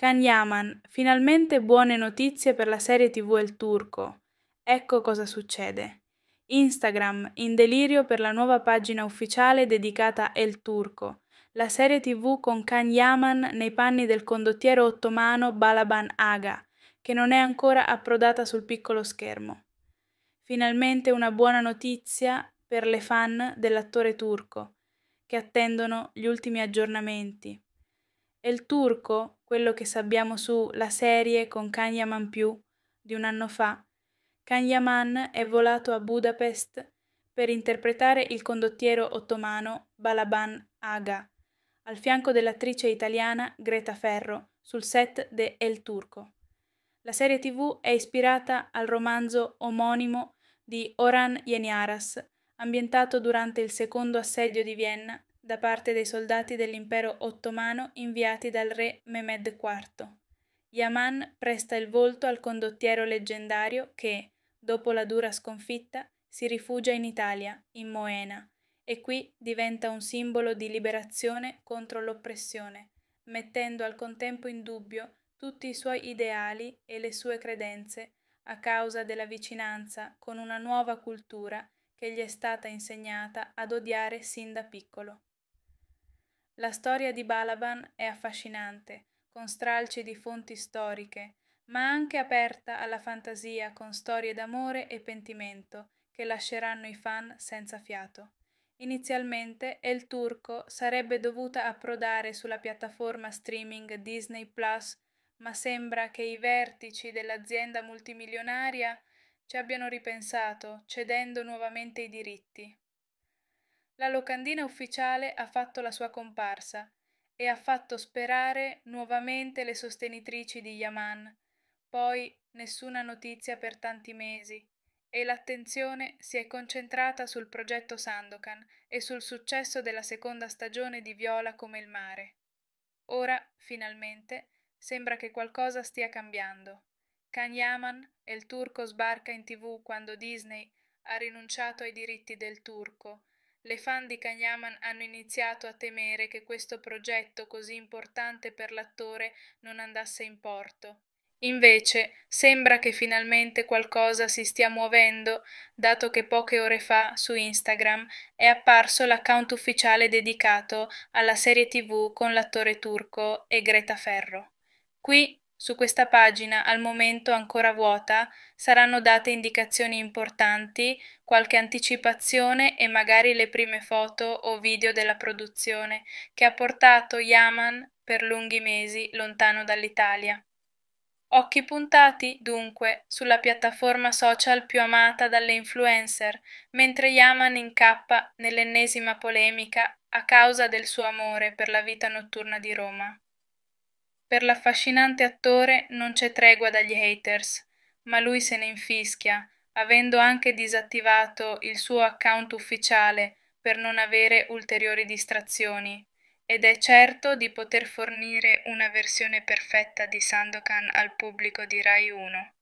Can Yaman, finalmente buone notizie per la serie TV El Turco. Ecco cosa succede. Instagram, in delirio per la nuova pagina ufficiale dedicata a El Turco, la serie TV con Can Yaman nei panni del condottiero ottomano Balaban Aga, che non è ancora approdata sul piccolo schermo. Finalmente una buona notizia per le fan dell'attore turco, che attendono gli ultimi aggiornamenti. El Turco, quello che sappiamo sulla serie con Kanyaman più di un anno fa, Kanyaman è volato a Budapest per interpretare il condottiero ottomano Balaban Aga, al fianco dell'attrice italiana Greta Ferro, sul set de El Turco. La serie tv è ispirata al romanzo omonimo di Oran Yeniaras, ambientato durante il secondo assedio di Vienna da parte dei soldati dell'impero ottomano inviati dal re Mehmed IV. Yaman presta il volto al condottiero leggendario che, dopo la dura sconfitta, si rifugia in Italia, in Moena, e qui diventa un simbolo di liberazione contro l'oppressione, mettendo al contempo in dubbio tutti i suoi ideali e le sue credenze a causa della vicinanza con una nuova cultura che gli è stata insegnata ad odiare sin da piccolo. La storia di Balaban è affascinante, con stralci di fonti storiche, ma anche aperta alla fantasia con storie d'amore e pentimento che lasceranno i fan senza fiato. Inizialmente El Turco sarebbe dovuta approdare sulla piattaforma streaming Disney Plus, ma sembra che i vertici dell'azienda multimilionaria ci abbiano ripensato, cedendo nuovamente i diritti la locandina ufficiale ha fatto la sua comparsa e ha fatto sperare nuovamente le sostenitrici di Yaman. Poi nessuna notizia per tanti mesi e l'attenzione si è concentrata sul progetto Sandokan e sul successo della seconda stagione di Viola come il mare. Ora, finalmente, sembra che qualcosa stia cambiando. Kan Yaman e il turco sbarca in tv quando Disney ha rinunciato ai diritti del turco le fan di Kanyaman hanno iniziato a temere che questo progetto così importante per l'attore non andasse in porto. Invece sembra che finalmente qualcosa si stia muovendo, dato che poche ore fa su Instagram è apparso l'account ufficiale dedicato alla serie tv con l'attore turco e Greta Ferro. Qui su questa pagina, al momento ancora vuota, saranno date indicazioni importanti, qualche anticipazione e magari le prime foto o video della produzione che ha portato Yaman per lunghi mesi lontano dall'Italia. Occhi puntati, dunque, sulla piattaforma social più amata dalle influencer, mentre Yaman incappa nell'ennesima polemica a causa del suo amore per la vita notturna di Roma. Per l'affascinante attore non c'è tregua dagli haters, ma lui se ne infischia, avendo anche disattivato il suo account ufficiale per non avere ulteriori distrazioni, ed è certo di poter fornire una versione perfetta di Sandokan al pubblico di Rai 1.